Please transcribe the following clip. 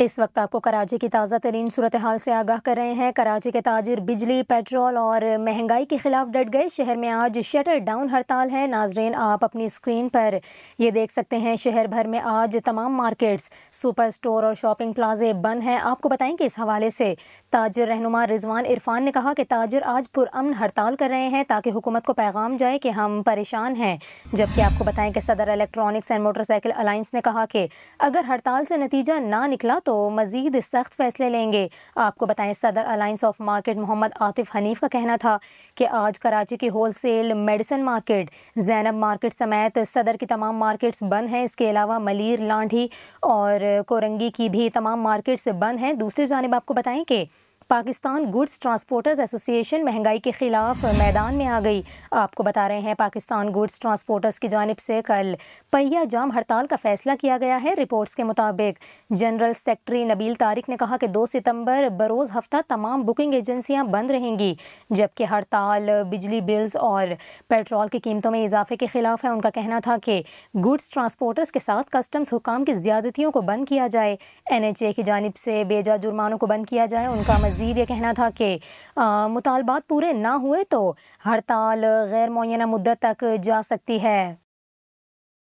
इस वक्त आपको कराची की ताज़ा तरीन सूरत हाल से आगाह कर रहे हैं कराची के ताजिर बिजली पेट्रोल और महंगाई के खिलाफ डट गए शहर में आज शटर डाउन हड़ताल है नाजरेन आप अपनी स्क्रीन पर ये देख सकते हैं शहर भर में आज तमाम मार्केट्स सुपर स्टोर और शॉपिंग प्लाजे बंद हैं आपको बताएं कि इस हवाले से ताजर रहनुमा रिजवान इरफान ने कहा कि ताजर आज पुरन हड़ताल कर रहे हैं ताकि हुकूमत को पैगाम जाए कि हम परेशान हैं जबकि आपको बताएँ कि सदर इलेक्ट्रॉनिक्स एंड मोटरसाइकिल अलाइंस ने कहा कि अगर हड़ताल से नतीजा ना निकला तो तो मज़ीद सख्त फैसले लेंगे आपको बताएं Saddar alliance of market Mohammad Atif Hanif का कहना था कि आज कराची की whole sale medicine market Zainab market समेत सदर की तमाम मार्केट्स बंद हैं इसके अलावा मलिर लांढी और कोरंगी की भी तमाम मार्केट्स बंद हैं दूसरी जानब आपको बताएँ कि पाकिस्तान गुड्स ट्रांसपोर्टर्स एसोसिएशन महंगाई के खिलाफ मैदान में आ गई आपको बता रहे हैं पाकिस्तान गुड्स ट्रांसपोर्टर्स की जानब से कल पहिया जाम हड़ताल का फैसला किया गया है रिपोर्ट्स के मुताबिक जनरल सेक्रेटरी नबील तारिक ने कहा कि दो सितम्बर बरोज़ हफ्ता तमाम बुकिंग एजेंसियाँ बंद रहेंगी जबकि हड़ताल बिजली बिल्स और पेट्रोल की कीमतों में इजाफे के खिलाफ है उनका कहना था कि गुड्स ट्रांसपोर्टर्स के साथ कस्टम्स हुकाम की ज्यादतियों को बंद किया जाए एन एच ए की जानब से बेजा जुर्मानों को बंद किया जाए उनका मजीद मज़ीद ये कहना था कि मुतालबात पूरे ना हुए तो हड़ताल गैर मुना मुद्दत तक जा सकती है